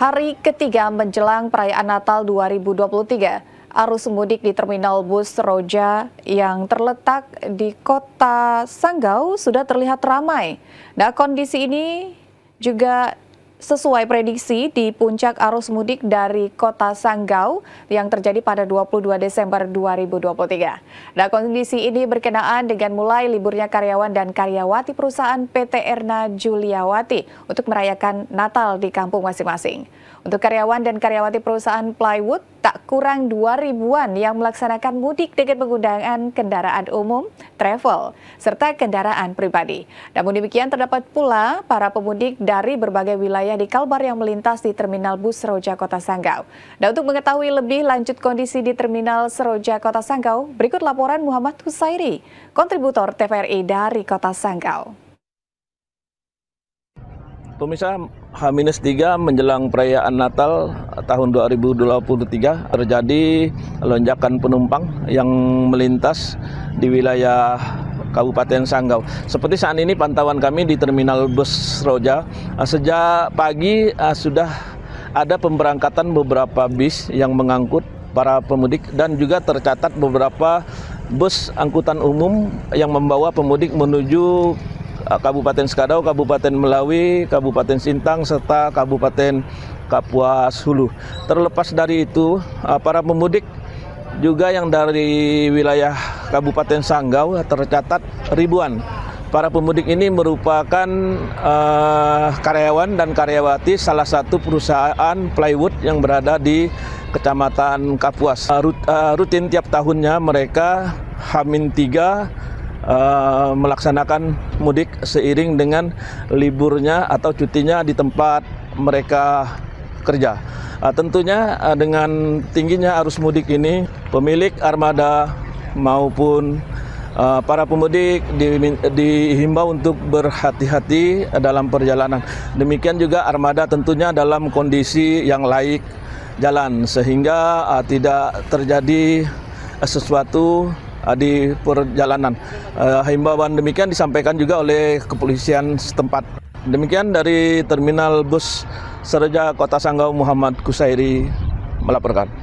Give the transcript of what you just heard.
Hari ketiga menjelang perayaan Natal 2023, arus mudik di terminal bus Roja yang terletak di kota Sanggau sudah terlihat ramai. Nah, kondisi ini juga Sesuai prediksi di puncak arus mudik dari kota Sanggau yang terjadi pada 22 Desember 2023. Nah, kondisi ini berkenaan dengan mulai liburnya karyawan dan karyawati perusahaan PT Erna Juliawati untuk merayakan Natal di kampung masing-masing. Untuk karyawan dan karyawati perusahaan plywood, tak kurang dua ribuan yang melaksanakan mudik dengan penggunaan kendaraan umum, travel, serta kendaraan pribadi. Namun demikian terdapat pula para pemudik dari berbagai wilayah di Kalbar yang melintas di Terminal Bus Seroja Kota Sanggau. Dan untuk mengetahui lebih lanjut kondisi di Terminal Seroja Kota Sanggau, berikut laporan Muhammad Husairi, kontributor TVRI dari Kota Sanggau. Pemirsa, H-3 menjelang perayaan Natal tahun 2023 terjadi lonjakan penumpang yang melintas di wilayah Kabupaten Sanggau. Seperti saat ini pantauan kami di Terminal Bus Roja, eh, sejak pagi eh, sudah ada pemberangkatan beberapa bis yang mengangkut para pemudik dan juga tercatat beberapa bus angkutan umum yang membawa pemudik menuju Eh, Kabupaten Sekadau, Kabupaten Melawi, Kabupaten Sintang serta Kabupaten Kapuas Hulu. Terlepas dari itu, eh, para pemudik juga yang dari wilayah Kabupaten Sanggau tercatat ribuan. Para pemudik ini merupakan uh, karyawan dan karyawati salah satu perusahaan plywood yang berada di Kecamatan Kapuas. Uh, rutin tiap tahunnya mereka Hamin tiga uh, melaksanakan mudik seiring dengan liburnya atau cutinya di tempat mereka kerja. Uh, tentunya uh, dengan tingginya arus mudik ini, pemilik armada maupun uh, para pemudik di, dihimbau untuk berhati-hati dalam perjalanan. Demikian juga armada tentunya dalam kondisi yang layak jalan sehingga uh, tidak terjadi sesuatu Eh, di perjalanan. Eh, himbauan demikian disampaikan juga oleh kepolisian setempat. Demikian dari terminal bus Serja Kota Sanggau Muhammad Kusairi melaporkan.